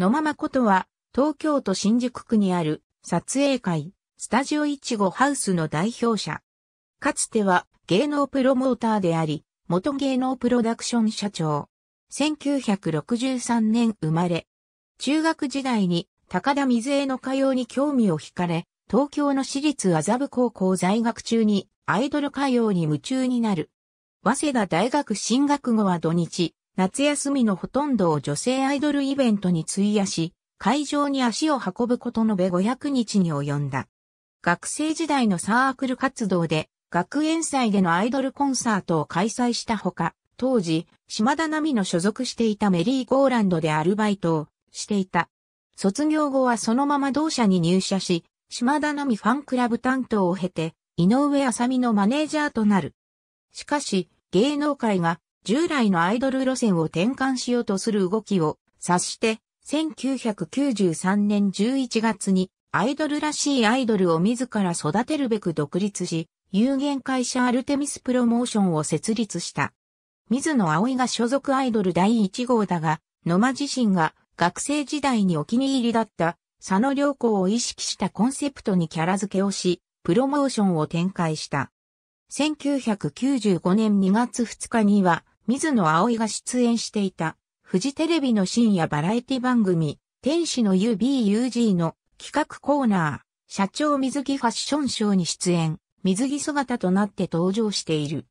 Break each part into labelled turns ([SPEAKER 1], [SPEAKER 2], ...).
[SPEAKER 1] 野間誠は、東京都新宿区にある、撮影会、スタジオいちごハウスの代表者。かつては、芸能プロモーターであり、元芸能プロダクション社長。1963年生まれ。中学時代に、高田水江の歌謡に興味を惹かれ、東京の私立麻布高校在学中に、アイドル歌謡に夢中になる。早稲田大学進学後は土日、夏休みのほとんどを女性アイドルイベントに費やし、会場に足を運ぶことのべ500日に及んだ。学生時代のサークル活動で、学園祭でのアイドルコンサートを開催したほか、当時、島田奈美の所属していたメリーゴーランドでアルバイトをしていた。卒業後はそのまま同社に入社し、島田奈美ファンクラブ担当を経て、井上麻美のマネージャーとなる。しかし、芸能界が従来のアイドル路線を転換しようとする動きを察して、1993年11月にアイドルらしいアイドルを自ら育てるべく独立し、有限会社アルテミスプロモーションを設立した。水野葵が所属アイドル第1号だが、野間自身が学生時代にお気に入りだった佐野良子を意識したコンセプトにキャラ付けをし、プロモーションを展開した。1995年2月2日には、水野葵が出演していた、フジテレビの深夜バラエティ番組、天使の UBUG の企画コーナー、社長水着ファッションショーに出演、水着姿となって登場している。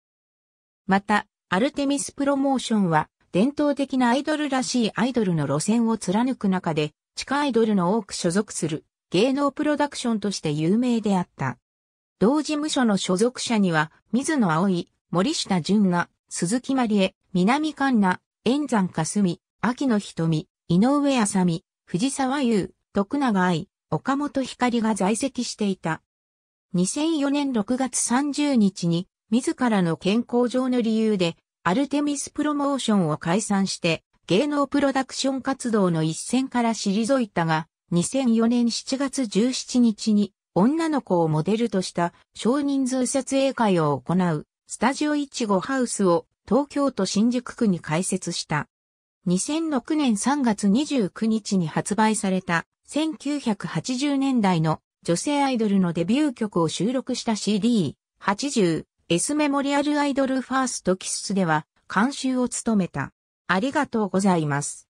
[SPEAKER 1] また、アルテミスプロモーションは、伝統的なアイドルらしいアイドルの路線を貫く中で、地下アイドルの多く所属する芸能プロダクションとして有名であった。同事務所の所属者には、水野葵、森下淳が、鈴木まりえ、南環奈、円山かすみ、秋野瞳、井上あさみ、藤沢優、徳永愛、岡本光が在籍していた。2004年6月30日に、自らの健康上の理由で、アルテミスプロモーションを解散して、芸能プロダクション活動の一線から退いたが、2004年7月17日に、女の子をモデルとした少人数撮影会を行うスタジオイチゴハウスを東京都新宿区に開設した。2006年3月29日に発売された1980年代の女性アイドルのデビュー曲を収録した CD80 S メモリアルアイドルファーストキスでは監修を務めた。ありがとうございます。